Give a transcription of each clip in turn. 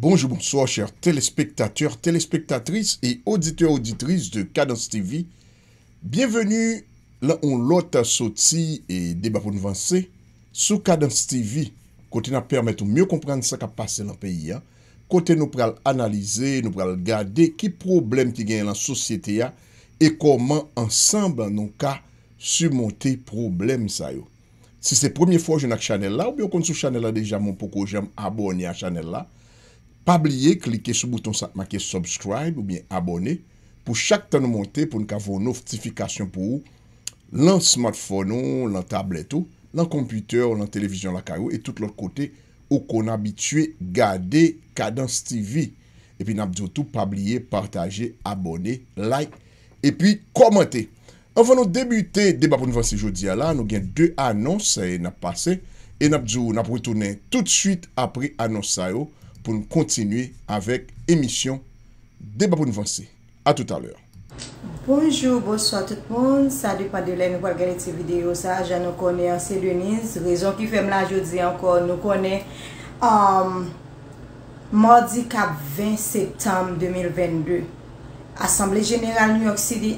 Bonjour, bonsoir chère telespectateurs, telespectatrices et auditeurs auditrices de Cadence TV. Bienvenue, là où l'autre a sauté et débattu nous vencer. Sous Cadence TV, kote na permette ou mieux comprendre sa capacité dans le pays. Kote nou pral analyser, nou pral garder, qui problème qui gagne la société ya et comment ensemble nou ka surmonter problème sa yo. Si c'est premier fois que je suis dans la chanel là, ou bien quand je suis dans la chanel là déjà, je m'en prouve que j'aime abonner à la chanel là. Pabliye, klike sou bouton sa, makye subscribe ou bien abone, pou chak tan nou monte pou nou ka voun notifikasyon pou ou, lan smartphone ou lan tablet ou, lan komputeur ou lan televizyon la ka yo, e tout lor kote ou kon abitue gade kadans TV. E pi nap diyo tou pabliye, partaje, abone, like, e pi komente. An vè nou debute, deba pou nou vansi jodi ala, nou gen 2 anons, e nap pase, e nap diyo, nap pritounen tout suite apri anons sayo. pou nou kontinui avèk emisyon Deba Pounivansi. A tout alèr. Bonjour, bonsoir tout le monde. Salut, pas de lè, nou pa gèlè tse videyo sa. Ja nou konè anselenise. Rezon ki fèm la joudzi ankon. Nou konè mordi kap 20 septembre 2022. Assemblée Générale New York City,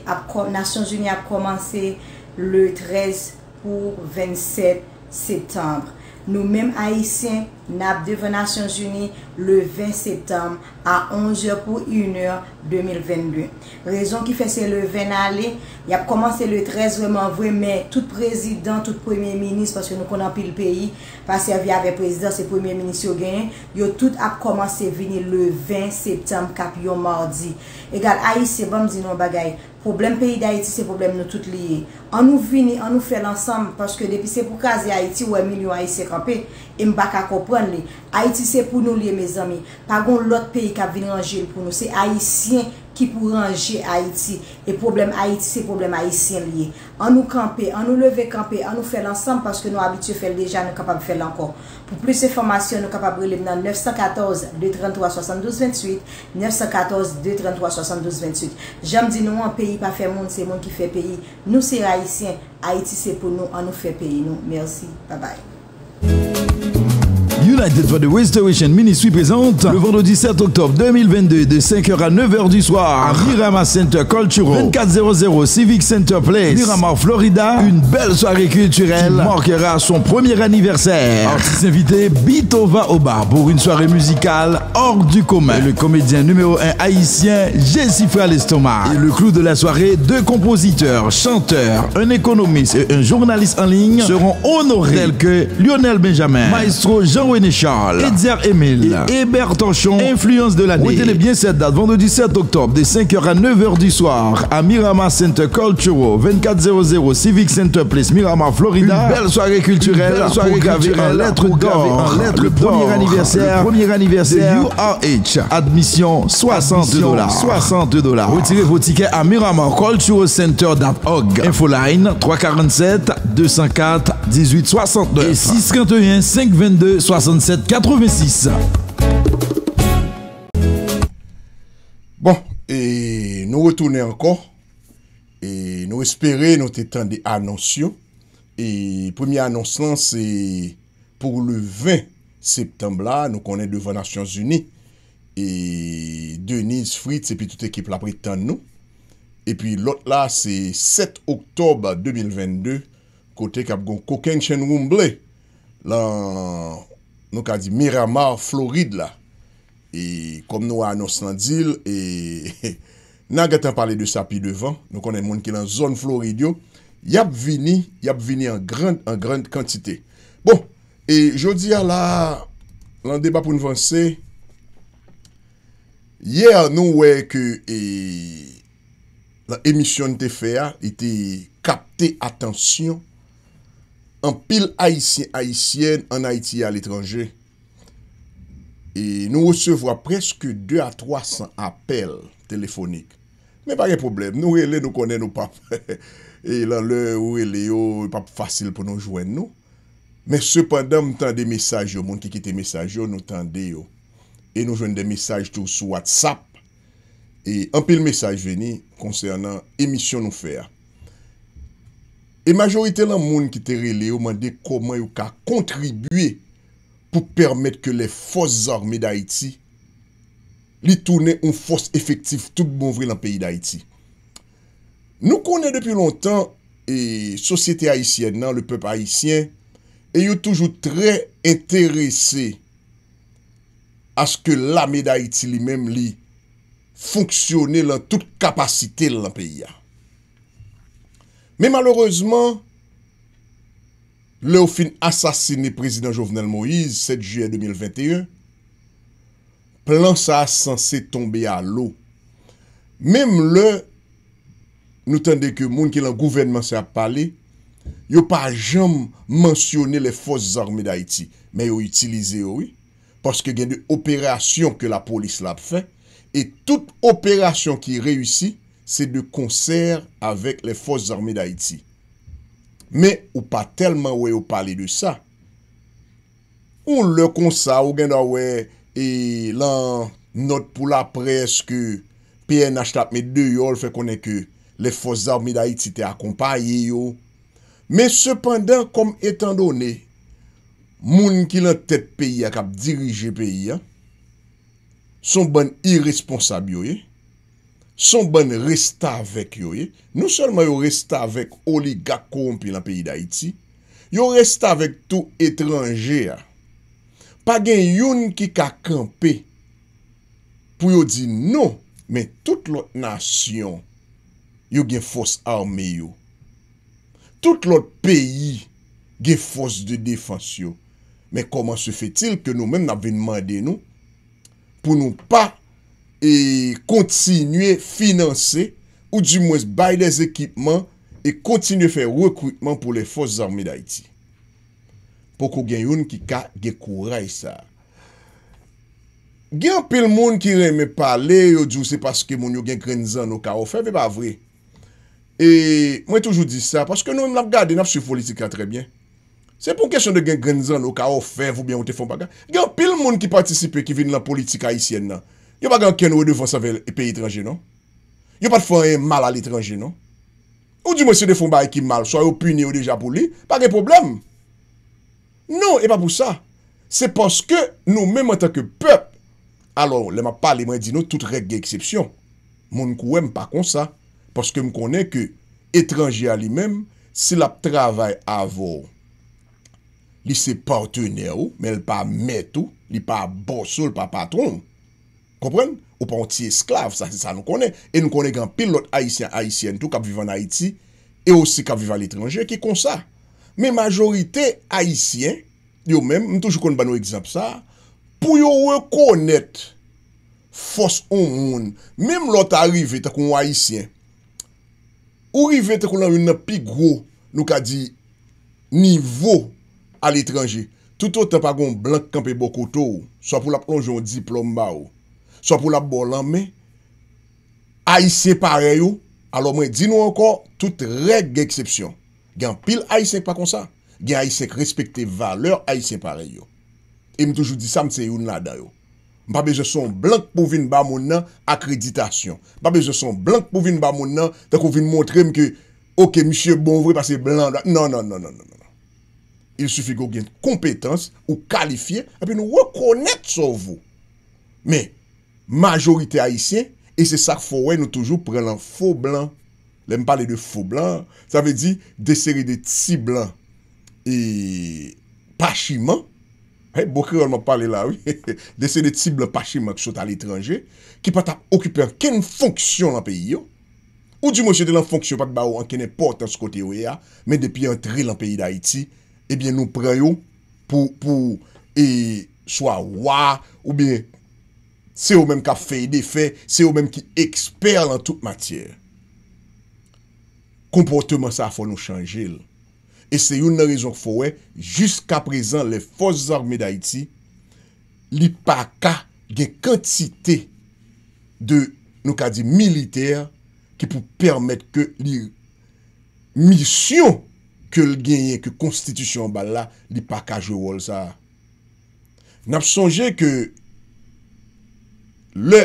Nation Unie ap komanse le 13 pou 27 septembre. Nou menm Aïsien nap devanation jouni le 20 septem a 11 ou 1 ou 2022. Rezon ki fese le 20 nale, yap komanse le 13 wèman vwe, men tout prezident, tout premier ministre, paske nou konan pil peyi, paske vi ave prezident, se premier ministre yo genye, yo tout ap komanse vini le 20 septem kap yon mardi. Egal Aïsien, bom di nou bagay. Problem peyi d'Haïti, se problem nou tout liye. An nou vini, an nou fè l'ansam, paske depi se pou kazi Haïti ou emil yo a yise kampi, E Mbaka kopran li, Haiti se pou nou liye me zami Pagoun lot peyi kap vin ranger pou nou Se Haitien ki pou ranger Haiti E problem Haiti se problem Haitien liye An nou kampe, an nou leve kampe An nou fel ansam paske nou abitye fel deja Nou kapam fel lankor Pou plis se formasyon nou kapabri le mnan 914-233-72-28 914-233-72-28 Jam di nou an peyi pa fe moun Se moun ki fe peyi Nou se Haitien, Haiti se pou nou An nou fe peyi nou, mersi, babay United for the Restoration Ministry présente le vendredi 7 octobre 2022 de 5h à 9h du soir à Mirama Center Cultural 2400 Civic Center Place, Miramar, Florida. Une belle soirée culturelle qui marquera son premier anniversaire. Artiste invité Bitova au bar pour une soirée musicale hors du commun. Et le comédien numéro 1 haïtien à l'estomac. Et le clou de la soirée, deux compositeurs, chanteurs, un économiste et un journaliste en ligne seront honorés tels que Lionel Benjamin, Maestro Jean-René Sénéchal, Emil, Emile et Hébert Tanchon, influence de l'année. Retenez bien cette date, vendredi 7 octobre, de 5h à 9h du soir, à Miramar Center Cultural, 2400 Civic Center Place, Miramar, Florida. belle soirée culturelle, soirée culturelle, lettre d'or, le premier anniversaire, premier anniversaire URH. Admission 62 dollars. 62 dollars. Retirez vos tickets à Miramar Cultural Center Info line 347 204 1869 et 651 522 62 Bon, nou retoune ankon Nou espere nou te tan de anonsyon Premier anonsyon se Pou le 20 septemble la Nou konen devan Asyans Uni Denis Fritz epi tout ekip la pri tan nou Epi lot la se 7 oktob 2022 Kote kap gon koken chen woumble La... Nou ka di Miramar, Florid la. E kom nou anons nan dil, e nan gaten pale de sa pi devan, nou konen moun ki lan zon Florid yo, yap vini, yap vini an grand, an grand kantite. Bon, e jodi a la, lan deba pou nvan se, ye a nou we ke, e, la emisyon te fe a, e te kapte atensyon, An pil Haitien an Haiti an l'étranger. E nou recevwa preske 2 a 300 apel telefonik. Men barè problem, nou re le nou konen nou pape. E lan le ou re le yo, pape fasil pou nou jwen nou. Men sepandan, mwen tan de mesaj yo, moun ki kite mesaj yo, nou tan de yo. E nou jwen de mesaj tou sou WhatsApp. E an pil mesaj veni konsernan emisyon nou fèr. E majorite lan moun ki te rele yo mande koman yo ka kontribue pou permette ke le fos orme da iti li toune un fos efektif tout bon vre lan peyi da iti. Nou konen depi lontan e sosyete haisyen nan, le pep haisyen, e yo toujou tre interese aske lame da iti li menm li fonksyone lan tout kapasite lan peyi ya. Men maloureseman, le ou fin asasine prezident Jovenel Moïse 7 juen 2021, plan sa asanse tombe ya lo. Menm le, nou tende ke moun ki lan gouvenman sa pale, yo pa jom mensyone le fos zarmè da Haiti, men yo itilize yo we, paske gen de operasyon ke la polis la fe, e tout operasyon ki reyusi, Se de konser avèk le fòs zarmè d'Haiti. Mè ou pa telman wè ou pale de sa. Ou lè konsa ou gen da wè e lan not pou la pres ke PNH tapme dè yòl fè konè ke le fòs zarmè d'Haiti te akompaye yò. Mè sepandan kom etan donè moun ki lan tèt peyi a kap dirije peyi a son ban irresponsab yo yè. Eh. son ban resta vek yo ye, eh? nou solman yo resta vek Oli Gakon pi la peyi da iti, yo resta vek tou etranje ya, pa gen yon ki ka kampe, pou yo di nou, men tout lot nasyon, yo gen fos arme yo, tout lot peyi, gen fos de defans yo, men koman se fetil, ke nou men na ven mande nou, pou nou pa, E kontinuye finanse ou di mwes bay de ekipman e kontinuye fe rekrutman pou le fos zarmè da iti. Pokou gen yon ki ka gekouray sa. Gen apil moun ki reme pale yo di ou se paske moun yo gen grenzan ou ka ofen ve ba vre. E mwen toujou di sa paske nou mwen ap gade nap sou politika trebyen. Se pou kèchon de gen grenzan ou ka ofen, voubyen ou te fon bagan. Gen apil moun ki patisipe ki vin la politika isyen nan. Yo pa gen ken ou e devan savel e pe itranje, non? Yo pa te fwen e mal al itranje, non? Ou di mwen se defon ba e ki mal, so a yo punye ou deja pou li, pa gen problem? Non, e pa pou sa. Se poske nou men mwen teke pep, alon, le ma pali mwen di nou, tout rek ge eksepsyon. Moun kou em pa kon sa, poske m konen ke, etranje a li men, se la p travay avon, li se pote ne ou, men l pa met ou, li pa boso l pa patron ou, Kompren? Ou pa onti esklav, sa nou konen. E nou konen gen pil lot haisyen haisyen tou kap viva na Haiti e osi kap viva l'étranger ki kon sa. Me majorite haisyen yo men, mtoujou kon ban nou egzab sa, pou yo wè konet fos on woun. Mem lot a rive te kon haisyen ou rive te kon nan yon nan pi gro nou ka di nivou al étranger. Toutou te pa gon blanke kampe bokoto so pou la plonjou yon diplomba ou. So pou la bolan men, ayise pare yo, alo mwen, di nou ankon, tout reg eksepsyon. Gen pil ayisek pa konsan. Gen ayisek respekte valeur, ayisek pare yo. E m toujou di sa mse yon la dayo. M pa beje son blan pou vin ba moun nan, akreditasyon. M pa beje son blan pou vin ba moun nan, tenk ou vin montre m ki, okey, msye bonvri, pase blan, nan, nan, nan, nan, nan. Non. Il soufi go gen kompetans, ou kalifiye, api nou wakonet so vou. Men, majorite Haitien, e se sak fowen nou toujou pre lan fow blan. Lèm pale de fow blan, sa ve di deseri de tsi blan e pachiman, hey, bokre ou nan pale la, deseri de tsi blan pachiman ki sot al etranje, ki pata okupen ken fonksyon lan peyi yo, ou di monsye de lan fonksyon pat ba ou an ken epote an skote ou e a, men depi entri lan peyi da Haiti, ebyen nou pre yo, pou e swa waa, oubyen, Se ou menm ka fey de fey, se ou menm ki eksperl an tout matyer. Komportemen sa fò nou chanjil. E se yon nan rezon fò we, jiska prezan le fòs armè d'Aiti, li paka gen kantite de nou ka di militer ki pou permèt ke li misyon ke l genyen ke konstitisyon bal la, li paka jowol sa. N ap sonje ke Le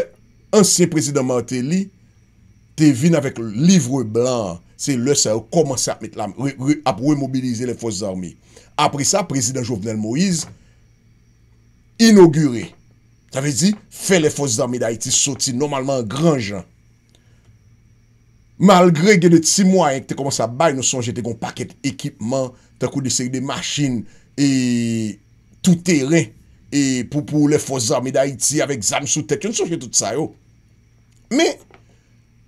ansyen prezident Mantele te vin avèk livre blan. Se le sa yo komanse ap remobilize le fos darmi. Apre sa, prezident Jovenel Moïse inogure. Sa ve di, fe le fos darmi da iti soti normalman gran jan. Malgre genet si mwa yon te komanse ap baye nou sonje te kon paket ekipman, te kou de seri de machin e tout teren. e pou pou le foza me da iti avek zan sou tek. Yo nsoje tout sa yo. Me,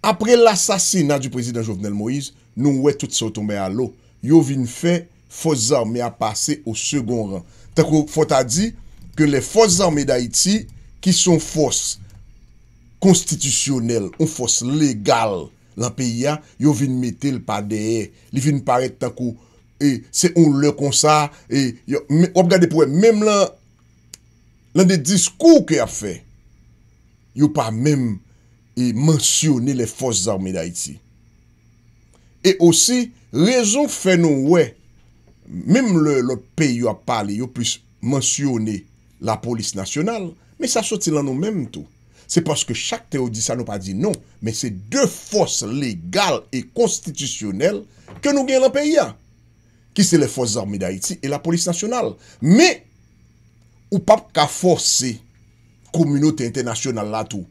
apre l'assasina du prezident Jovenel Moïse, nou we tout sa otombe alo. Yo vin fe foza me a pase ou second rang. Tako, fota di, ke le foza me da iti ki son fos konstitisyonel, ou fos legal, la peya, yo vin metel pa deye. Li vin parek tako, e, se on le konsa, e, wap gade pou e, mem lan fos, nan de diskou ke a fe, yo pa mem e mensyone le fos zarmè da iti. E osi, rezon fe nou we, mem le pe yo a pale, yo pwis mensyone la polis nasyonal, me sa soti lan nou menm tou. Se paske chak teodisa nou pa di nou, me se de fos legal e konstitisyonel ke nou gen la pe ya. Ki se le fos zarmè da iti e la polis nasyonal. Me, Ou pap ka force komunote internasyonal la tou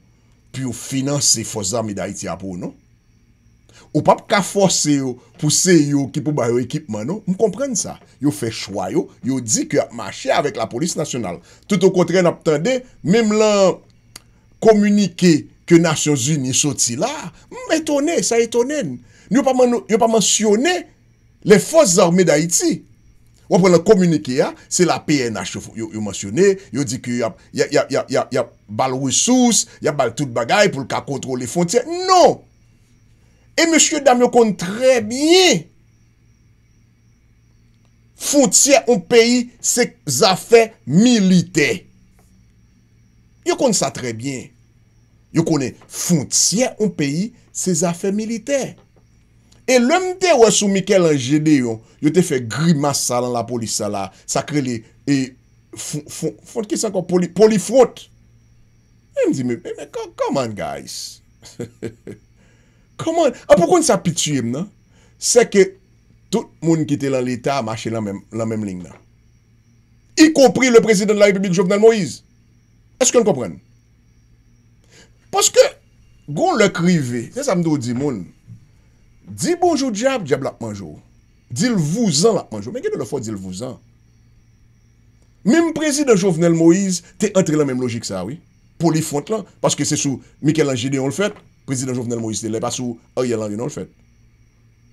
pi ou finanse fos army da iti apou, nou? Ou pap ka force pou se yo ki pou bayo ekipman, nou? M komprende sa. Yo fe chwayo, yo di ki ap mache avèk la polis nasyonal. Tout o kontren ap tende, mem lan komunike ke Nasyon Zuni soti la, m etone, sa etone. Yo pa mansyone le fos army da iti. Ou apon la komunike ya, se la PNH yo mwasyone, yo di ki ya bal wisous, ya bal tout bagay pou lka kontrole fontye. Non! E monsye dam yo kontre bie! Fontye ou peyi se zafè milite. Yo kontre sa tre bie. Yo konen fontye ou peyi se zafè milite. E lèm te wè sou Mikel an genè yon, yo te fè grimass sa lan la poli sa la, sa kre li, e fonte ki san kon poli, poli fonte. E m di mè, mè, mè, come on guys. Come on. A pou kon sa pituyem nan, se ke tout moun ki te lan l'Etat a mâche lan mèm ling nan. I kompri le prezident la Republike Jovenel Moïse. E sè kon kompren? Paske, gon lèk rive, se sa m do di moun, Di bonjou Diab, Diab la pmanjou Dilvouzan la pmanjou Mwen gen de la fwa dilvouzan Mwen prezident Jovenel Moïse Te entri la menm logik sa wè Poli fwant lan, paske se sou Mikel Langele yon l fèt, prezident Jovenel Moïse Te le pa sou Ariel Langele yon l fèt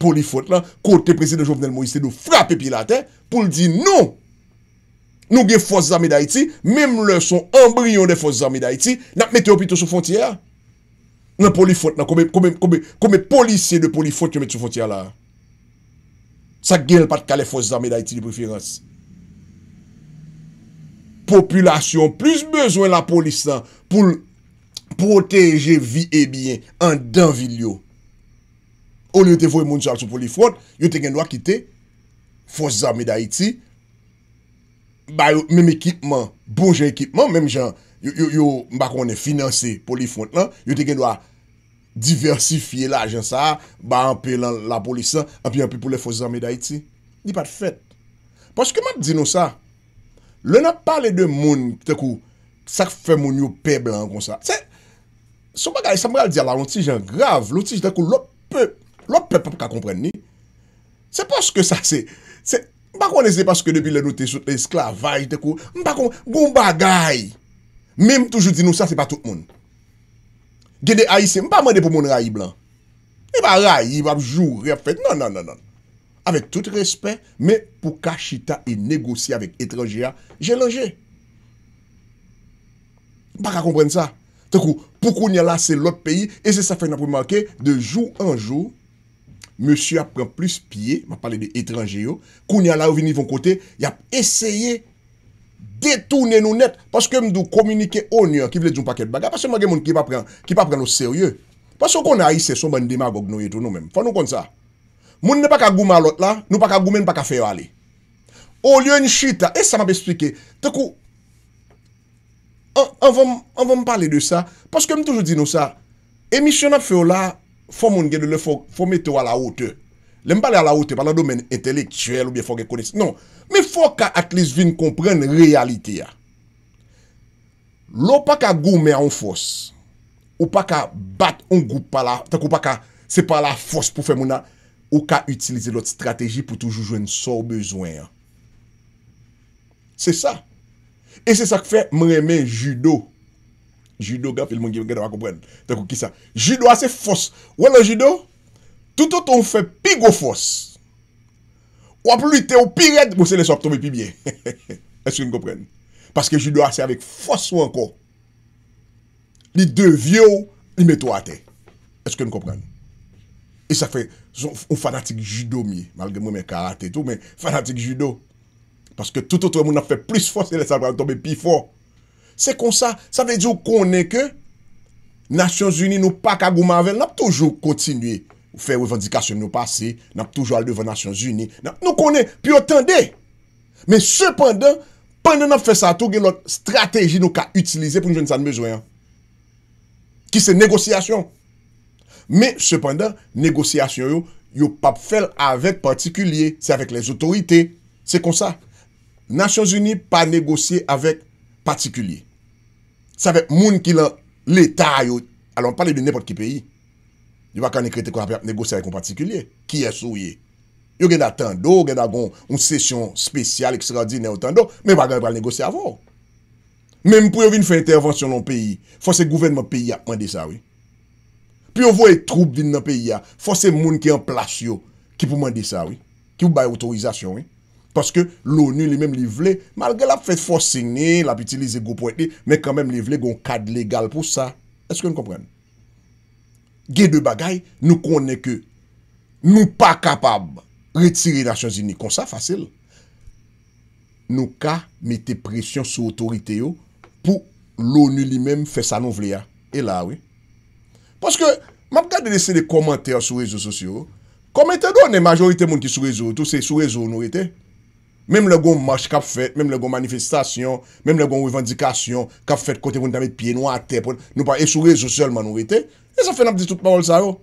Poli fwant lan, kote prezident Jovenel Moïse Te nou frap epi la te, poli di nou Nou gen fwa zami da iti Mwen le son embrion de fwa zami da iti Nap mete opito sou fwantiyè Mwen polifot nan, kome polise de polifot yon met sou foti ala. Sa gel pat kale fos zame da iti di preferans. Populasyon, plus bezwen la polise nan, pou proteje vi e bien an dan vil yo. O li yo te voy moun chal sou polifot, yo te gen wakite, fos zame da iti, mwen ekipman, bonje ekipman, mwen jan... Yo mba kon e finanse pou li fonte nan, yo te gen do a diversifiye la ajan sa, ba anpe lan la polisa, anpe anpe pou le fose zanme dayi ti. Di pa te fet. Paske mba di nou sa, le nan pale de moun te kou sak fe moun yo pebe an kon sa. Se mba gaye, sa mba gaye di ala, louti jen grav, louti jen te kou lop pep, lop pep pap ka kompren ni. Se paske sa se, se mba kon e se paske debi le nou te soute esklavay te kou, mba kon, goun bagaye. Mèm toujou di nou sa, se pa tout moun. Gede ayise, mba mwen de pou moun rayi blan. E ba rayi, y ap jou, y ap fet, nan nan nan nan. Avek tout respè, mè pou kachita e negosi avèk etranjea, jè lan jè. Mba ka komprenn sa. Tè kou, pou koun ya la, se lòt peyi, e se sa fèk nan pou mwakè, de jou an jou, mèsy ap pren plus piye, mwa pale de etranje yo, koun ya la ou vini von kote, y ap esyeye, detounen nou net paske m dou kominike o nyon ki vle djoun paket baga, paske m gen moun ki pa pren nou serye, paske m kon a aise son ban diman gok nou yetou nou men, fon nou kon sa. Moun ne pa ka gouman lot la, nou pa ka goumen pa ka feyo ali. O lyon chita, e sa m ap esplike, te kou, an van m pale de sa, paske m toujou di nou sa, emisyon ap feyo la, fon moun gen nou le fon mete wala ou te. Lèm pa lè a la ote, pa la domen entelektuel ou bè fò gè konesi. Non, mè fò ka at least vin kompren realite ya. Lò pa ka gou mè an fòs, ou pa ka bat an goup pa la, tak ou pa ka se pa la fòs pou fè mounan, ou ka utilize lot strategi pou toujoujwen sou bezwen ya. Se sa. E se sa k fè mremen judo. Judo, gaf, il mwen gè nan wak kompren. Tak ou ki sa. Judo a se fòs. Wè nan judo? Touto ton fè pi go fòs. Ou ap bon, lute ou pi red, mou se les ap tombe pi bie. Est-ce ki nou kompren? Paske judo asè avèk fòs wanko. Li de vye ou, li metou ate. Est-ce ki nou kompren? E sa fè, ou fanatik judo mi, malge mou men karate etou, men fanatik judo. Paske touto ton moun ap fè plis fòs, se les ap tombe pi fòs. Se konsa, sa fè di ou konen ke, Nasyons Unin ou Paka Goumanvel nap toujou kontinuye. Fè wè vendikasyon nou pasè Nèm toujou al devan Nasyon Zuni Nèm nou konè, pi otende Mè sepandè, pandè nèm fè sato Gè lòt strateji nou ka utilize Pou njèn san mèzwen Ki se negosyasyon Mè sepandè, negosyasyon yo Yo pap fèl avèk patikulye Se avèk lèz otorite Se konsa, Nasyon Zuni Pa negosye avèk patikulye Se avèk moun ki lè Lèta yo, alon pale bè nèpot ki peyi Yo ba ka ne krete kon ap negosye a yon patikulye. Ki es ou ye? Yo gen da tando, gen da gon un sesyon spesyal ekstradine ou tando, men bagan yon pral negosye avon. Men pou yo vin fè intervansyon loun peyi, fò se gouven moun peyi a mande sa, oui. Pi yo vò e troub din moun peyi a, fò se moun ki an plasyo ki pou mande sa, oui. Ki pou baye otorizasyon, oui. Paske l'ONU li men li vle, malge la fèt fòsine, la p'utilize goupwète, men kan men li vle goun kade legal pou sa. Eske nou komprenne? Gye de bagay nou konen ke nou pa kapab retire Nasyon Zini konsa fasil. Nou ka mette presyon sou otorite yo pou l'ONU li menm fè sa nou vle ya. E la wè. Poske, map kade dese de komentèr sou rezo sosyo, komentèr do ne majorite moun ki sou rezo, tout se sou rezo nou rete. Mem le goun mwache kap fet, mem le goun manifestasyon, mem le goun revendikasyon, kap fet kote goun dame piye nou ah, bon, bon, a tep, nou pa esoure zo sol manourite, e sa fen ap di tout parol sa yo.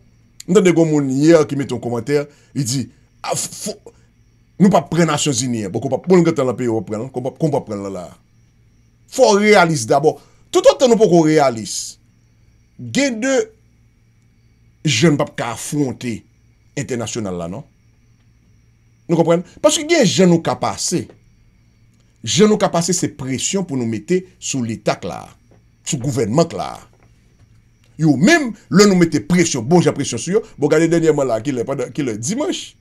Nde de goun moun yere ki mette yon komenter, yi di, nou pa pren asyon ziniye, pou koun pa pren la peyo, pou koun pa pren la la. Fon realis dabo, tout an nou pou koun realis, gen de jen pap ka afronte internasyonal la nou, Nou kompren? Paske gen jen nou kapase. Jen nou kapase se presyon pou nou mette sou l'itak la. Sou gouvenman la. Yo, menm, loun nou mette presyon. Bon, jen presyon sou yo. Bon, gade denye man la, ki le dimanche.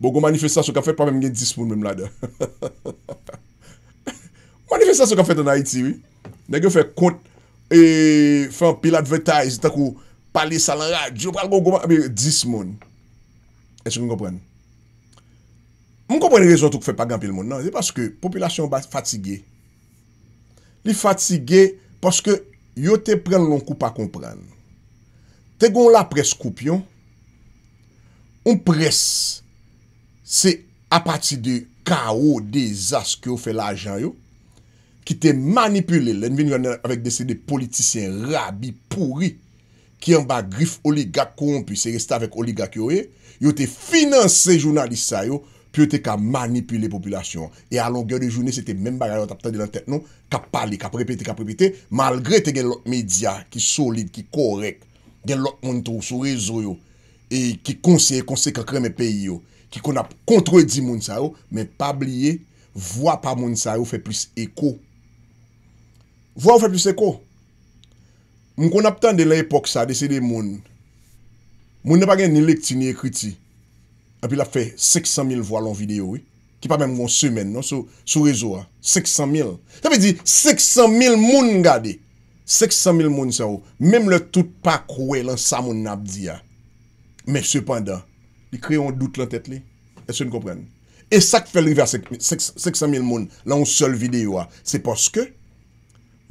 Bon, goun manifestasyon ka fet, pa menm gen 10 moun menm la de. Manifestasyon ka fet an Haiti, oui. Nè gen fè kont, eee, fè an pil advertize, takou, pale salara, diyo, pral, bon, goun, diyo, 10 moun. Eche goun kompren? Eche goun kompren? Mwen kompren rezon tout fè pa gampil moun nan, zè paske populasyon bat fatigè. Li fatigè paske yo te pren loun koupa kompran. Tè goun la pres koupyon, on pres se apati de kao desas kyo fè la ajan yo, ki te manipule lè, nwen vin yon avèk desè de politisyen rabi, pouri, ki yon ba grif oligak koun, pi se resta avèk oligak yo e, yo te finanse jounalisa yo, Pyo te ka manipule populasyon. E alon gen de jouni se te men barayon tapte di lan non? tek nou. Ka pali, ka prepete, ka prepete. Malgre te gen lòk media ki solide, ki korek. Gen lòk moun tou sou rezo yo. E ki konseye konseye kakre me peyi yo. Ki kon ap kontre di moun sa yo. Men pabliye, vwa pa moun sa yo fe plis eko. Vwa ou fe plis eko. Moun kon ap ten de la epok sa, de sede moun. Moun ne pa gen nilek ti ni ekriti. api la fe seksan mil vo alon videyo we, ki pa men mwen semen non sou rezo a, seksan mil, sepe di seksan mil moun gade, seksan mil moun sa ou, oh. menm le tout pa kowe lan sa moun nabdi a, men sepanda, li kre yon dout lan tete le, et se yon kompren, e sak fe lrive a seksan mil moun, lan ou sol videyo a, se poske,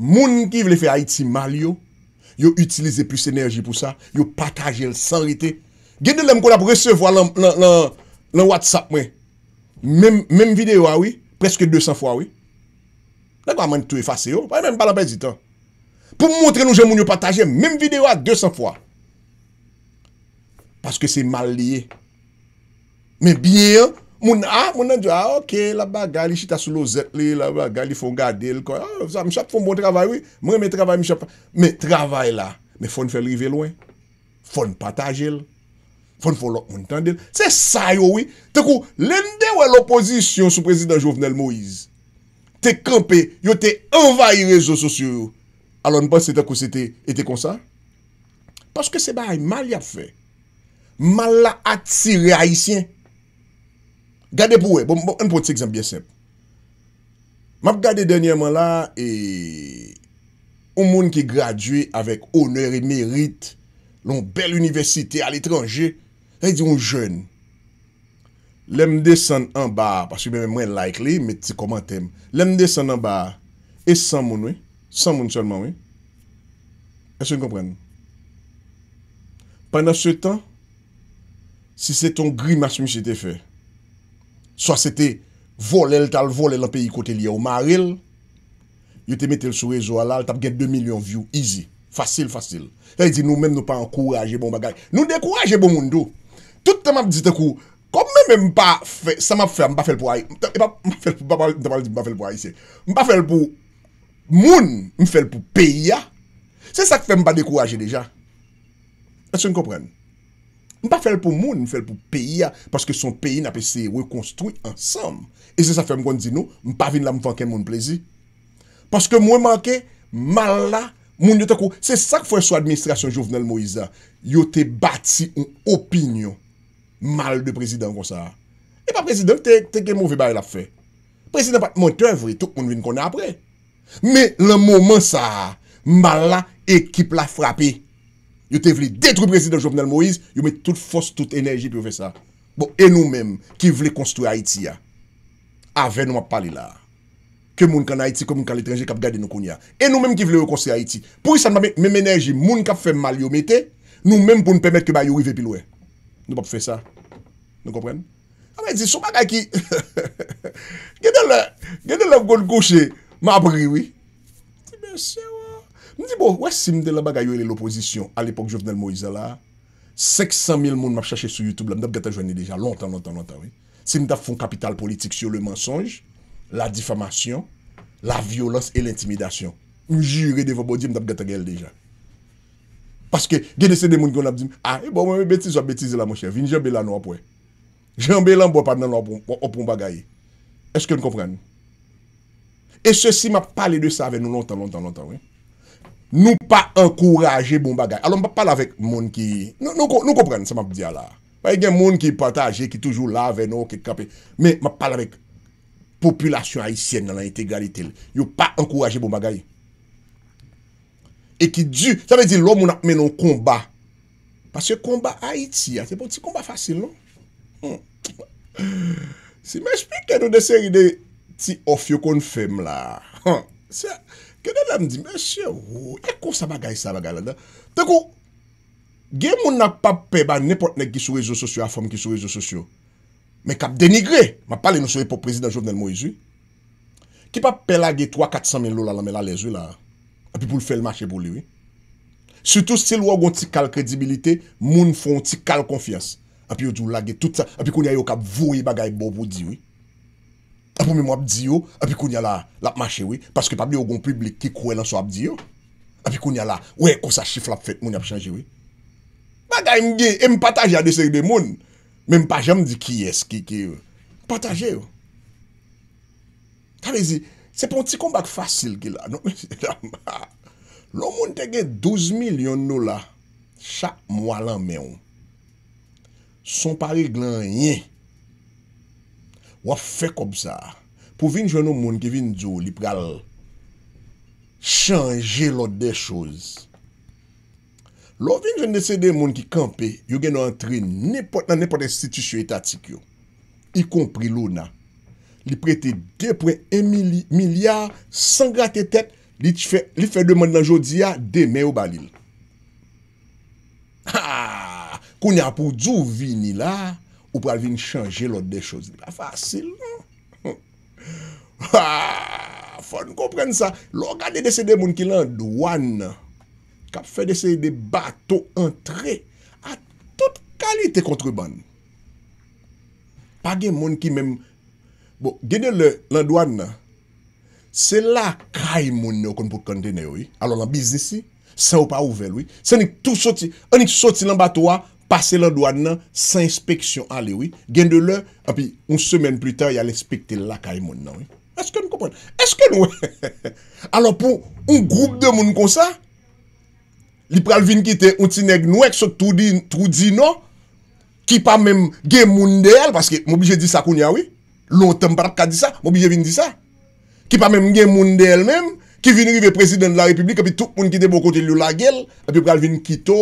moun ki vle fe Haiti mal yo, yo utilize plus enerji pou sa, yo pataje l san rite, Gede lem kon ap resevo nan Whatsapp mwen. Mem videwa wè. Preske 200 fwa wè. La gwa man tou e fase yo. Pa mè mè bala bezit an. Pou montre nou jen moun yo pataje. Mem videwa 200 fwa. Paske se mal liye. Mè biye an. Moun ah, an diwa. Ah, ok la ba gali chita sou lo zet li. La ba gali fon gade l. Mè chap fon bon travay wè. Mè travay la. Mè fon fè lrive lwen. Fon pataje l. Fon fò lòk moun tendel. Se sa yo wè, te kou lende wè l'oposisyon sou prezident Jovenel Moïse. Te kampe, yo te envaye rezo sosyo yo. Alon pan se te kous ete konsa? Paske se ba yon mal yap fè. Mal la atire haisyen. Gade pou wè, bon, bon, un pot se eksem bien semp. Map gade denye man la, e... Un moun ki graduè avèk onèr et mèrit loun bel université al etranjè. Mwen di yon joun, lem de san an ba, paski mwen mwen like li, met ti komantem, lem de san an ba, e san moun we, san moun selman we, e se yon kompren. Pendan se tan, si se ton grimas mi se te fe, soa se te, vole l tal vole l an peyi kote li yo, maril, yo te metel sou rezo alal, tap get 2 milyon view, easy, fasil fasil. Mwen di nou men nou pa an kouraje bon bagaj, nou de kouraje bon moun do, Touta m ap di te kou, kon men men m pa fe, sa m ap fe, m pa fe l pou ay, m pa fe l pou, moun, m fe l pou peya, se sa k fe m pa dekouraje deja. Ase m kompren? M pa fe l pou moun, m fe l pou peya, paske son peyi na pe se rekonstruy ansam. E se sa fe m kon di nou, m pa vin la m fanken moun plezi. Paske mwen manke, malla, moun yo te kou, se sa k fwe sou administrasyon jouvnel Moïse, ah. yo te bati un opinyon Mal de prezidant kon sa a. E pa prezidant, teke mou vi baril ap fe. Prezidant pati, moun te vre, touk moun vin kon apre. Me, la mouman sa a, ma la ekip la frape. Yo te vli detrou prezidant Jean-Penel Moïse, yo met tout fos, tout enerji pou yo fe sa. Bo, e nou men, ki vli konstru Haiti a. A ven mou ap pali la. Ke moun kan Haiti, ke moun kan letranje kap gade nou kon ya. E nou men ki vli yo konstru Haiti. Po y sa mou men, men enerji, moun kap fe mal yo mette, nou men pou nou pemet ke ba yo vive pilwe. A. Nou pa pou fè sa. Nou kompren? Awa yè zi sou bagay ki. Gèdè lè, gèdè lè w gòd gòshè. Mabri wè. Dè mè sè wè. Mè di bo, wè si mè dè lè bagay yo lè l'oposisyon. A l'epok Jovenel Moïse la. Sek san mil moun mè chache sou Youtube la. Mè dè bè gèta jwenni deja. Lontan, lontan, lontan wè. Si mè dè foun kapital politik si yo lè mensonj. La difamasyon. La violans e l'intimidasyon. Mè jure devè bodi mè dè bè gèta Paske genese de moun ki yon ap di mi, a, ah, e eh, bon mwen betize ou betize la monshe, vin jen belan ou ap we. Jen belan ou ap wap adnen ou ap mbaga ye. Eske yon komprende? E se si ma pale de sa ave nou lontan, lontan, lontan, we. Nou pa enkouraje mbaga bon ye. Alon pa pale avek moun ki, nou komprende se ma pide a la. Baye gen moun ki pataje, ki toujou lave, nou ke kape, me ma pale avek populasyon haisyen nan la ite gari tel. Yo pa enkouraje mbaga bon ye. E ki du, sa ve di lò moun ap menon konba. Pase konba Haiti ya, se bon ti konba fasil lò. Se mè explikè nou de seri de ti ofyokon fem la. Kè den la mè di, mè chè wou, yè kon sa bagay sa bagay la. Tè kou, gen moun ap ap pe ba nèportenèk ki sou rejou sosyo a fòm ki sou rejou sosyo. Mè kap denigre, mè palè nou sou epoprezi dan jòvnen mou e zwi. Ki pa pelage 3-400 men lò la lèmè la le zwi la. api pou l fèl mâche pou liwi. Soutou stil wè wè wè yon ti kal kredibilite, moun fè wè yon ti kal konfians. Api yon djou lage tout sa, api koun yon yon kap vouye bagay bo pou diwi. Api pou mè mwa ap diyo, api koun yon la ap mâche wè, paske pap di yon goun publik ki kouè lan sou ap diyo. Api koun yon la, wè yon konsa chifl ap fèt, moun ap chanje wè. Ba da yon ge, yon pataje a dese yon de moun, mè mpa jèm di ki yes ki ki wè. Euh, pataje yo. Tane z Se pon ti kombak fasil ki la. Lo moun tege 12 milyon nou la. Chak mwa lan men ou. Son pari glan nye. Wafek ob sa. Pou vin joun nou moun ki vin djou li pral. Chanje lode chouz. Lo vin joun dese de moun ki kampe. Yon gen an tre nipote nan nipote sitisyon etatik yo. Yi kompri lou nan. li prete gepre 1 milyar, san gra te tep, li fe deman nan jodi ya, demen ou balil. Ha! Koun ya pou djou vini la, ou pral vin chanje lot de chos li. La fasil. Non? Ha! Fon kompren sa, lo gade desede moun ki lan dwan, kap fe desede bato entre, a top kalite kontre ban. Page moun ki men mwen, Bon, gen de lè lè ndouan nan, se lakay moun nan kon pou kontene wè, alon lan biznis si, se ou pa ouvel wè, se anik tout soti, anik soti lan batwa, pase lè ndouan nan, se inspeksyon ale wè, gen de lè, api, un semen pli tè, yal inspekte lakay moun nan wè. Eske nou kompon? Eske nou wè? Alon pou, un groub de moun kon sa, li pralvin ki te unti neg nou ek so trou di nou, ki pa menm gen moun de el, paske mou bli je di sakoun ya wè. Lontan patat ka di sa, mou biye vin di sa. Ki pa menm gen moun de el menm, ki vin rive prezident la republik, api tout moun bon ki de bo kote li yo la gel, api pral vin kito,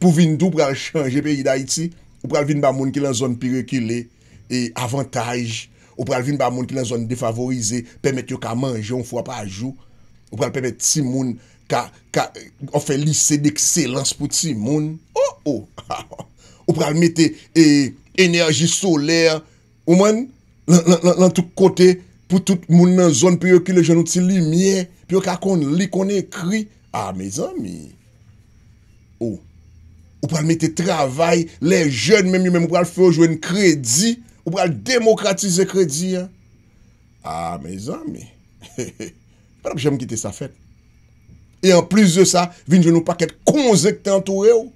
pou vin dou pral chanje pe yi da iti, ou pral vin ba moun ki lan zon pi rekile, e avantaj, ou pral vin ba moun ki lan zon defavorize, pemet yo ka manje un fwa pa ajou, ou pral pemet si moun ka, ka, ka, ofen lise dekselans pou ti moun, oh, oh. ou pral mette, enerji eh, soler, ou moun, lan tout kote, pou tout moun nan zon, pi yo ki le jen nou ti li miye, pi yo ka kon li kon e kri. A, ah, me zan mi. Ou, oh. ou pral mette travay, le jen men mi men, ou pral fè ou jwen kredi, ou pral demokratize kredi, an. A, me zan mi. Parak jèm gite sa fèt. E an plus de sa, vin jen nou paket kon zèk te antore ou.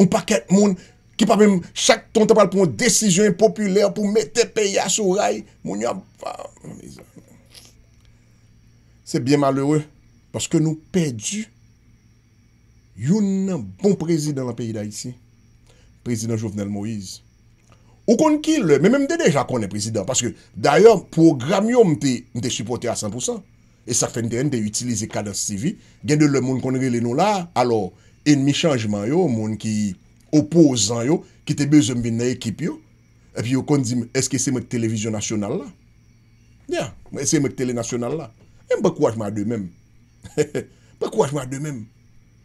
Ou paket moun, ki pa mèm chak ton te pal pou mèm desisyon populèr pou mète peyase ou ray, moun yo pa mèm. Se bien malheure, paske nou pedi, yon nan bon prezident la peyida isi, prezident Jovenel Moïse. Ou kon ki lè, mèm mèm de deja konen prezident, paske d'ayon, program yo mte supporte a 100%, e sak fèn de yon te utilize kadansi vi, gen de lè moun konre lè nou la, alò, enmi chanjman yo, moun ki... opozan yo, ki te bezem bin na ekip yo, epi yo kon di, eske se mèk televizyon nasyonal la? Nye, mèk se mèk televizyon nasyonal la? Mèk mèk kouaj mèk dè mèm. Mèk kouaj mèk dè mèm.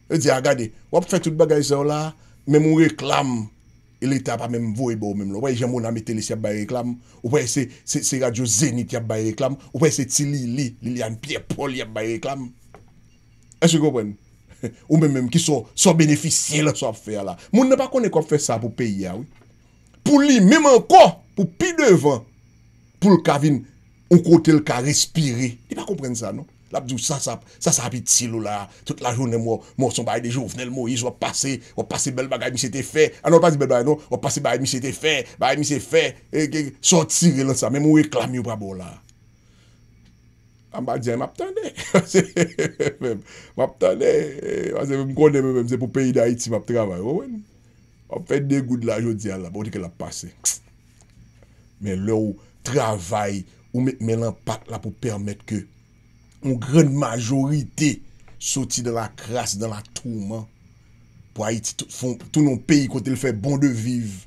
Mèk di, agade, wap fè tout bagay sa yo la, mèm e moun reklam, elè ta pa mèm vòy bò mèm lò. Wèy jè moun amè televizyon yap bèy reklam, wèy se se radio Zenit yap bèy reklam, wèy se Tili, Li, Lilian, Pierre, Paul yap bèy reklam. E se gòpèn? Ou mè mèm ki so beneficye lè so ap fè a la Moun nè pa konè kon fè sa pou peyi a Pou li mèm an kon Pou pi devan Pou l'kavin Ou kote l'ka respire Dè pa komprenne sa non Lè ap di ou sa sa ap iti lè a Toute la jounè mò Mò son baye de joun Moun fè lè mò Yis wò pase Wò pase bel bagay mi se te fè Anon ah wò pase bel bagay non Wò pase baye mi se te fè Baye mi se fè e, e, Sotire lè sa Mè moun wè klame yon brabo lè a mba diyan m ap tande m ap tande m konde m pou peyi da Haiti m ap travay m ap fè degou de la jodi ala mè lè ou travay mè l'impact la pou pèrmèt moun gren majorite soti dan la kras dan la touman pou Haiti tout nou peyi kote l fè bon de viv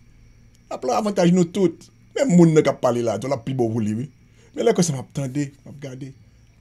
mè lè avantage nou tout mè moun nè kap pale la mè lè kose m ap tande m ap gade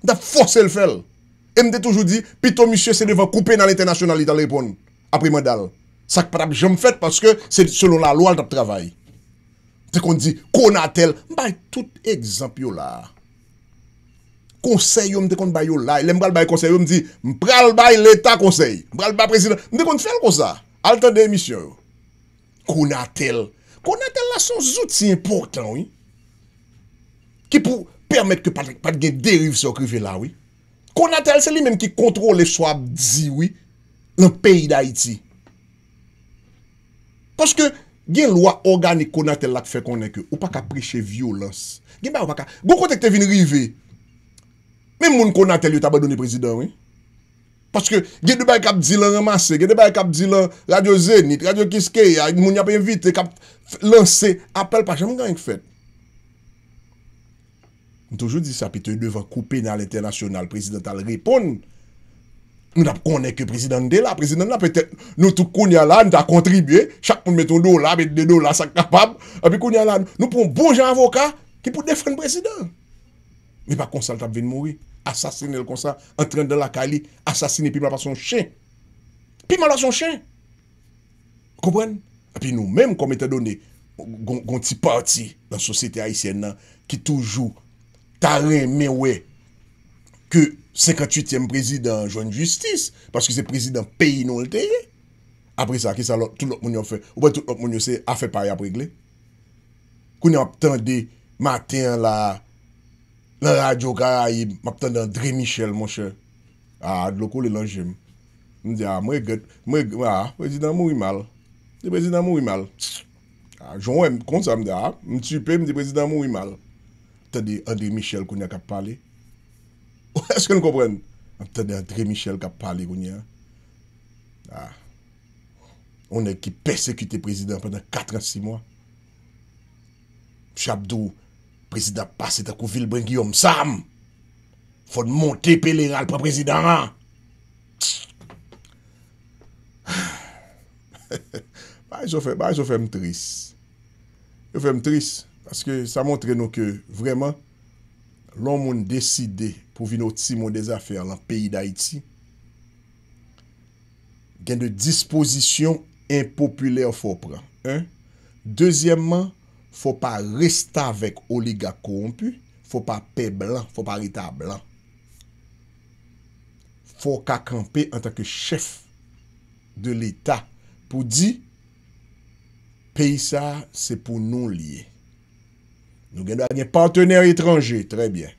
Da fose l fel. M de toujou di, pi ton misye se devan koupe nan l ete nasyonali dal repon apri mandal. Sak pat ap jom fet paske se selon la lwa l tap travay. Te kon di, kon a tel. M bay tout ekzampyo la. Konsey yon te kon bay yo la. Lem bral bay konsey yon, m di, m bral bay l eta konsey, m bral bay prezident. M de kon fel kon sa. Alten de misye. Kon a tel. Kon a tel la son zout si importan. Ki pou... Permet ke pat gen derive se okrive la, oui. Konatel se li men ki kontrole so ap di, oui. An peyi da iti. Koske gen lwa organik konatel lak fe konen ke, ou pa ka priche violos. Gen ba ou pa ka... Gou kontek te vin rive, men moun konatel yo tabadouni prezident, oui. Poske gen duba kap di lan remase, gen duba kap di lan radio zenit, radio kiske, moun yapen vite, kap lanse, apel pa chanm gen yon fèt. Mwen toujou di sa, pi te yon devan koupe nan l'internasyonal, prezidental, repon. Mwen ap konen ke prezident de la, prezident la, pe te, nou tou koun ya lan, ta kontribye, chak pon meton do la, meton de do la, sa kapab, api koun ya lan, nou pon bouj an avoka, ki pou defen prezident. Mwen pa konsant ap ven moui, asasine el konsant, entren de la kali, asasine, pi mwa pa son chen. Pi mwa pa son chen. Koubwen? A pi nou, menm kon me te doni, goun ti parti, nan sosete haisyen nan, ki toujou, tarè mè wè ke 58èm prezidant jouan justice, paske se prezidant peyi nou lte ye, apre sa, ki sa lò, tout lòk moun yon fè, ou bè tout lòk moun yon fè, a fè pari apre gle, koun yon ap tèndi, ma tèndi la, la radyo gara yi, ma tèndi André Michel, monshe, a, ah, dloko lè lanjèm, mè dè, a, ah, mwè gèd, mwè gèd, a, ah, prezidant mou yi mal, prezidant mou yi mal, a, joun wè, mkonsa mdè, a, mtupè, mdè pre de André Michel koun ya kap pale? Ou eske nou kompren? Am tè de André Michel kap pale koun ya? Ah! Onè ki persekute prezident pèndan 86 mwa. Pchapdou prezident pase ta kou vilbren giyom. Sam! Fon monté peléral pa prezidentman! Tch! Ah! Ba yon fè m tris? Yon fè m tris? M tris? Aske sa montre nou ke vreman, loun moun deside pou vi nou timon desa fer lan peyi da iti, gen de disposisyon impopuler fò pran. Dezyèmman, fò pa resta vek oliga kompu, fò pa pe blan, fò pa rita blan. Fò ka kampe an takke chef de l'eta pou di, peyi sa se pou nou liye. Nou gen do a gen partener etranje, trebyen.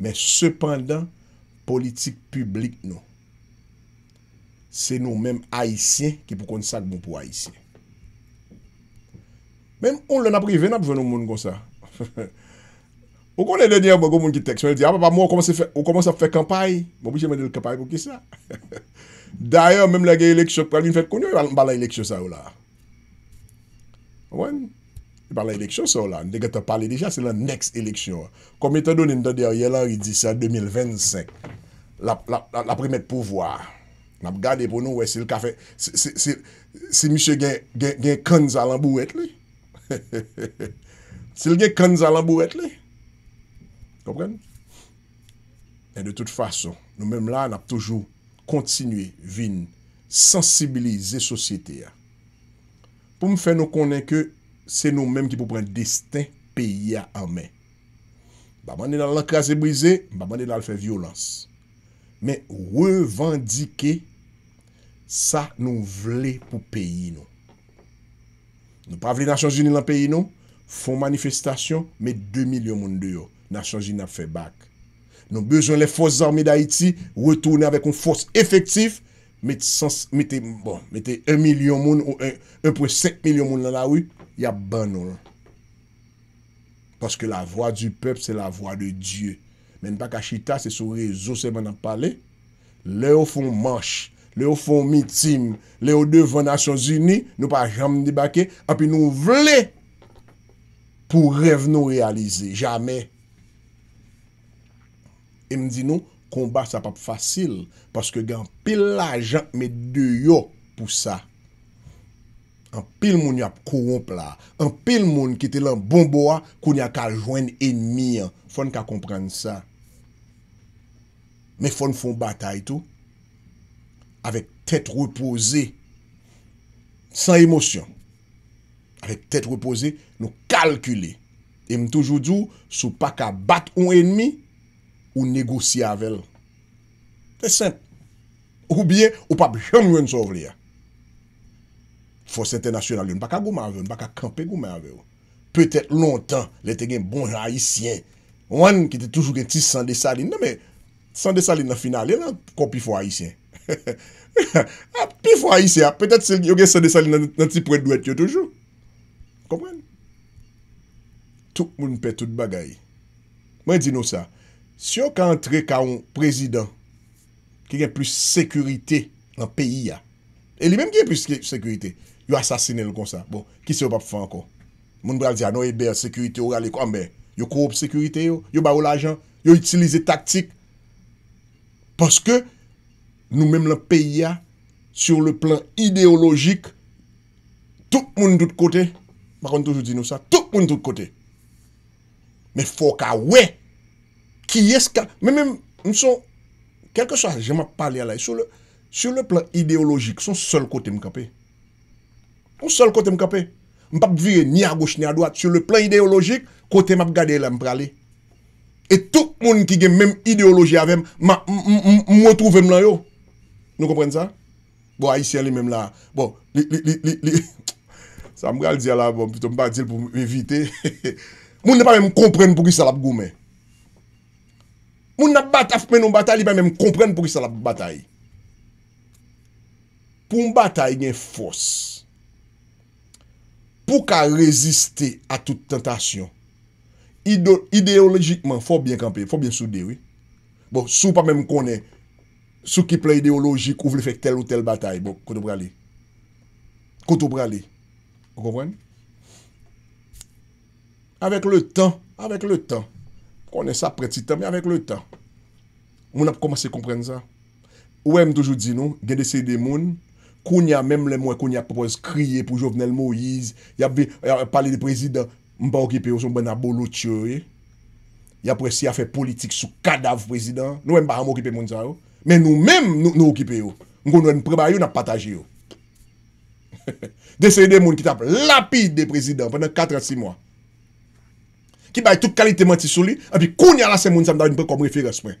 Men sepandan, politik publik nou. Se nou menm haisyen ki pou kon sak bon pou haisyen. Menm on lè na privena pou ven nou moun kon sa. Ou kon lè denye, mwen kon moun ki teks, mwen lè di, ap ap ap moun, ou kon mons ap fè kampay, moun bichè mwen dè lè kampay kou ki sa. D'ayon, menm lè gen lèk chok pralvin fèt kon yo, yon balan lèk chok sa ou la. Awen? Awen? pa la eleksyon sa ou la. Ndega te pali deja, se la next eleksyon. Komite do nin te der ye la, yi di sa, 2025, la premet pouvoar. Nap gade pou nou, se l kafe, se se miche gen kon za lanbou wet li. Se l gen kon za lanbou wet li. Kopren? E de tout fason, nou menm la, nap toujou kontinu vin sensibilize se sosyete ya. Pou m fè nou konen ke se nou menm ki pou pren desten peyi a amen. Baban nenan lak kase brize, baban nenan fè violans. Men revandike sa nou vle pou peyi nou. Nou pa vle nan chanjin nan peyi nou, fon manifestasyon, met 2 milyon moun deyo nan chanjin nan fè bak. Nou bejoun le fòs zormi d'Haïti retounen avèk ou fòs efektif, met 1 milyon moun, ou 1,5 milyon moun nan la wè, Ya ban nou an. Paske la voa du pep se la voa de Diyo. Men pa kachita se sou rezo se ban nan pale. Le ou fon manche. Le ou fon mitim. Le ou devon Nasyon Zuni. Nou pa jam di bake. A pi nou vle. Po rev nou realize. Jamen. E mdi nou. Konba sa pa pou fasil. Paske gen pil la jan. Me deyo pou sa. An pil moun yo ap koronpla. An pil moun ki te lan bonboa kon ya ka jwen enmi. Fon ka komprende sa. Me fon fon batay tou. Avek tet repose. San emosyon. Avek tet repose. Nou kalkule. E m toujou djou sou pa ka bat un enmi ou negosi avel. Te sent. Ou bie ou pa blanwen sovli ya. Fos international yon, baka gouman avyon, baka kampe gouman avyon. Petè lontan, lè te gen bon haisyen. Wan ki te toujou gen ti sande salin. Nan men, sande salin nan final, yon nan konpifo haisyen. Ah, Pifo haisyen, ah, petè te se yon gen sande salin nan ti prèdouet yon toujou. Komwen? Touk moun pe tout bagay. Mwen di nou sa, si yon ka antre ka un prezident, ki gen plus sekurite nan peyi ya, e li menm ki gen plus sekurite, Yo asasine lè kon sa. Bon, ki se yo pa pou fè anko? Moun bral di an, nou e bè an, sekurite yo gale kon an bè. Yo korop sekurite yo, yo ba ou l'ajan, yo itilize taktik. Paske, nou mèm lè peyi a, sur le plan ideologik, tout moun tout kote, makon toujou di nou sa, tout moun tout kote. Me fok a wè, ki eska, mè mèm, mèm son, kelke so, jè mèm a pali a lè, sur le plan ideologik, son sol kote mè kope. Mpap vye ni a goshe ni a doat. Su le plan ideologik, kote mpap gade la mprale. E tout moun ki gen mwen ideologi avem, mwen trovem lan yo. Nou kompren sa? Bo, a yisi a li mwen la. Bo, li, li, li, li. Sa mwen al di ala, bon, piton mpap dil pou evite. Moun ne pa mwen kompren pou ki salap gome. Moun na bat af men ou batay li pa mwen kompren pou ki salap batay. Pou mbatay gen fos. Fou ka reziste a tout tentasyon. Ideologikman, fò byen kampè, fò byen soudè, oui. Bon, sou pa mèm konè, sou ki ple ideologik ou vle fèk tel ou tel batay, bon, koutou pralè. Koutou pralè. Kou konwen? Avèk le tan, avèk le tan. Konè sa prè ti tan, mè avèk le tan. Moun ap komanse kompren za. Ouèm toujou di nou, gède se demoun. Kounya mèm lè mwen kounya pòpòs kriye pou Jovenel Moïse. Y apve, y ap pale de prezident, mwen pa okipe yo sou mwen a bolo tchoye. Y apve si a fè politik sou kadav prezident. Nou mwen pa an mwen okipe moun san yo. Mè nou mèm nou okipe yo. Mwen konwen prema yo nan pataje yo. Desè y de moun ki tap lapid de prezident pwènen 86 mwa. Ki bay tout kalitèman ti soli, apve kounya la se moun san mwen pwènen komre fères mwen.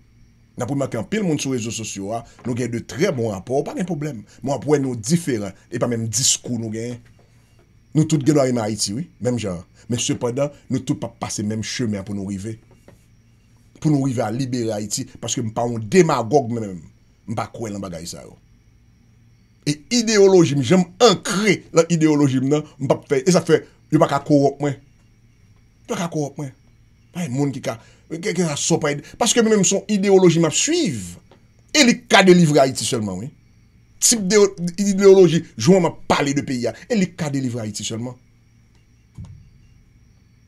Na pou mwen ken pil moun sou rezo sosyo a, nou gen de tre bon rapor, ou pa gen problem. Mwen apwen nou diferan, e pa menm diskou nou gen. Nou tout gen do a ima Haiti, oui, menm jan. Men sepredan, nou tout pa pase menm chemer pou nou rive. Pou nou rive a libere Haiti, paske mwen pa yon demagog menm. Mwen pa kwen lan bagay sa yo. E ideoloji mwen, jen mwen ankre la ideoloji mwen nan, mwen pa pou fey. E sa fe, yon pa ka korop mwen. Yon pa ka korop mwen. Moun ki ka... Kèkè a sopè... Paske mèm son ideoloji map suiv. E li ka delivre a iti sèlman, wè. Tip ideoloji... Jouan map pale de peyi a. E li ka delivre a iti sèlman.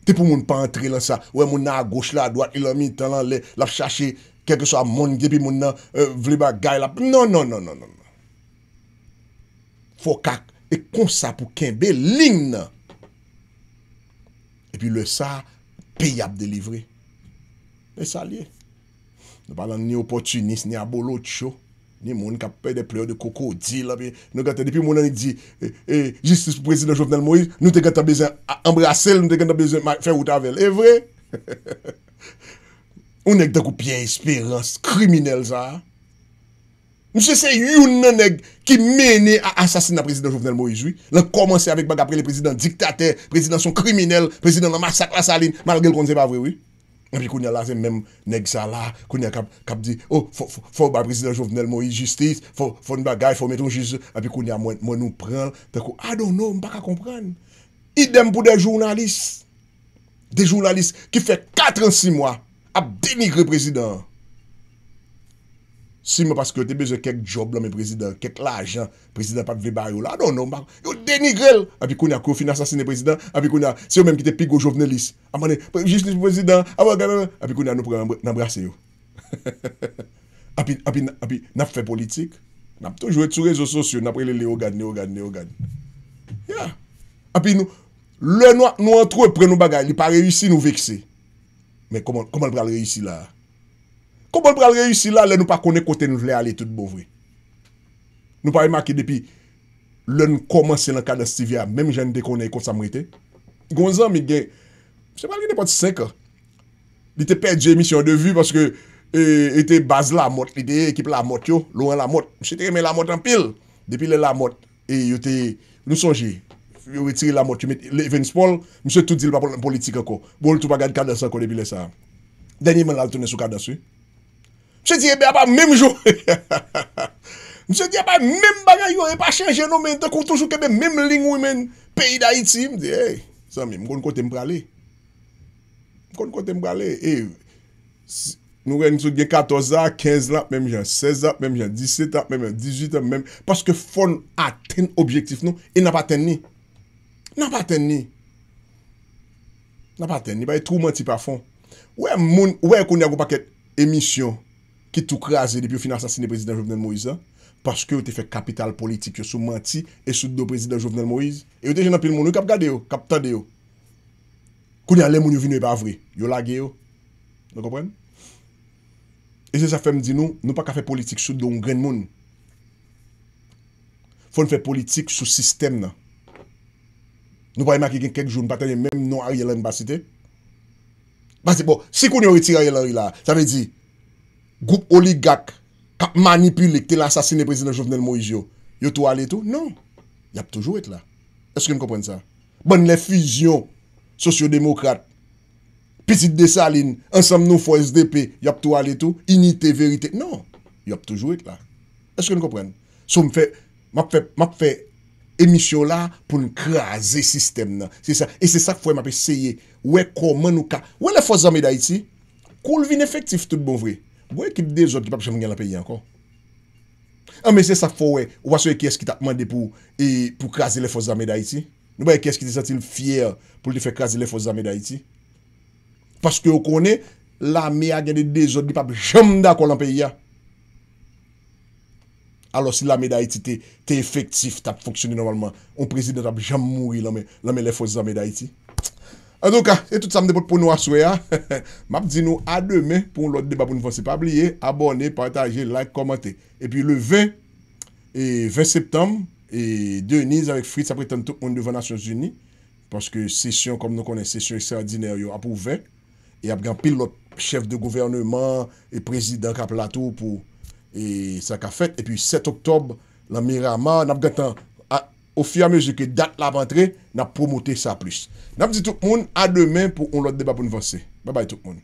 Tè pou moun pa antre lan sa. Wè moun nan a goch la, a doat ilan mi, tan lan lè, lap chache kèkè so a moun gè, pi moun nan vleba gè la. Non, non, non, non, non, non. Fò kak e konsa pou kèm belin nan. E pi lè sa... peyap delivre. E sa liye. Ne balan ni opotunis, ni abo lout chou. Ni moun kap pey de pleyo de koko di la. Depi moun ane di, e, e, Justice President Jovnel Moïse, nou te gantan bezen embrasel, nou te gantan bezen fè ou tavel. E vre? Ou nek dekou piye esperans, kriminel sa a? Mwen se se yon nan neg ki mene a asasine a prezident Jovenel Moïse, oui? Lan komanse avik bag apre le prezident diktater, prezident son kriminel, prezident nan masak la saline, malge l kon se pa vre, oui? An pi kounye la se menm neg sa la, kounye kap di, oh, foun bag prezident Jovenel Moïse, justice, foun bagay, foun meton justice, an pi kounye a mwen nou pral, tenkou, I don't know, mwen pa ka kompran. Idem pou de jounalist, de jounalist ki fe 86 mwa ap deni kre prezident. Sima paske yo te beze kek job la men prezident, kek la ajan, prezident Pat Weber yo la, anon anon, yo denigrel! A pi koun ya koufin asasine prezident, a pi koun ya, se yo menm ki te pig ou jovnelis, a manen, prejistlis prezident, a manen, a pi koun ya nou pre nabrase yo. A pi, a pi, nap fe politik, nap toujwe tou rezo sosyo, nap pre le leogad, leogad, leogad. Ya, a pi nou, le nou an tro pre nou bagay, li pa reyusi nou vekse. Men koman, koman l pral reyusi la a? Kou bon pral reyousi euh, la, le nou pa kone kote nou vle ale tout bovri. Nou pa e maki depi, le nou komanse la kadastivya, menm janite kone kon sa mwete. Gonzan mi gen, mse pal gen epote seke. Li te pedje emisyon devu, paske e te baz la mot, li de ekip la mot yo, loren la mot, mse te remen la mot an pil. Depi le la mot, e yo te lousonji, yo retiri la mot yo, mse tout di lpapol politike ko, bol tout pa gade kadastivyo depi le sa. Denye men la loutoune sou kadastivyo, Mse diye be a pa mèm jò. Mse diye pa mèm bagay yon, e pa chanjè nou men, te kou toujou ke be mèm ling wè men, peyi da iti. Mse diye, e, sa mèm, mkon kote mprale. Mkon kote mprale, e, nou ren sou diyen 14 ap, 15 ap, mèm jan 16 ap, mèm jan 17 ap, mèm jan 18 ap, mèm, paske fon a ten objektif nou, e nan pa ten ni. Nan pa ten ni. Nan pa ten ni, pa e trouman ti pa fon. Ou e moun, ou e kon ya go pa ket emisyon, ki tou krasi depi ou fina sasini prezident Jovenel Moïse, paske ou te fe kapital politik yo sou manti e soud do prezident Jovenel Moïse. E ou te jen apil moun, ou kap gade yo, kap tade yo. Kouni ale moun yo vini ou e pa avri, yo lage yo. Nè kompren? E se sa fem di nou, nou pa ka fe politik soud do un gren moun. Fon fe politik sou sistem nan. Nou pa yon maki gen kek joun, patan yon mèm nou ari elan basite. Basite, bon, si kouni ou iti ari elan ila, sa ve di, Goup oligak, kap manipulik, tel asasine prezident jovenel Moïse yo. Yo tou aletou? Non. Yap toujou bon, non. et la. Eske m kompren sa? Bon lef fij yo, sosyo-demokrat, pitit de salin, ansam nou fo SDP, yap tou aletou? Inite verite? Non. Yap toujou et la. Eske m kompren? Sou m fe, map fe, map fe, emisyon la pou n kreaze sistem nan. Se sa, e se sa fwe map fe seye, weko, manouka, wele fwa zame da iti, koul vin efektif tout bon vre. Mwen ekip de zot di pap chanm gen la peyi an kon. An men se sa fowe, wanswe ke eski ta pman de pou krasi le fos zameday ti? Mwen mwen ke eski te satil fyer pou te fe krasi le fos zameday ti? Paske ou konen, la men a gen de de zot di pap chanm da kon la peyi an. Alo si la meday ti te efektif, ta pe foksyoni normalman. On prezident ap jamm mouri la men le fos zameday ti. An tou ka, e tout sa mde pot pou nou aswe ya. Map di nou a deme pou lout deba pou nou fonsi pa pliye, abone, pataje, like, komante. E pi le 20 septem, e 2 niz avek Fritz apre tento on deva Nasyon Zuni. Paske sesyon kom nou konen, sesyon eseradiner yo apou 20. E apgan pil lot chef de gouvernement, e prezident kap lato pou, e sa ka fet. E pi 7 oktob, la mirama, an apgan tan. Ou fya me zike dat la vantre, na promote sa plis. Namp di tout moun, a demen pou on lot deba pou nvanse. Bye bye tout moun.